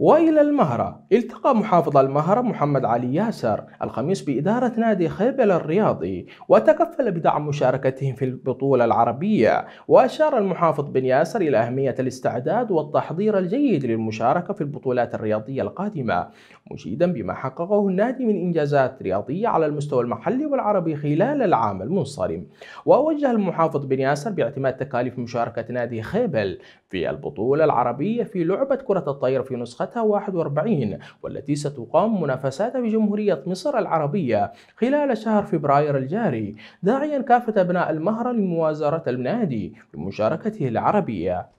وإلى المهرة التقى محافظ المهرة محمد علي ياسر الخميس بإدارة نادي خيبل الرياضي وتكفل بدعم مشاركتهم في البطولة العربية وأشار المحافظ بن ياسر إلى أهمية الاستعداد والتحضير الجيد للمشاركة في البطولات الرياضية القادمة مشيدا بما حققه النادي من إنجازات رياضية على المستوى المحلي والعربي خلال العام المنصرم ووجه المحافظ بن ياسر باعتماد تكاليف مشاركة نادي خيبل في البطولة العربية في لعبة كرة الطائرة في نسخة 41 والتي ستقام منافسات بجمهورية مصر العربية خلال شهر فبراير الجاري داعيا كافة أبناء المهرة لموازرة النادي بمشاركته العربية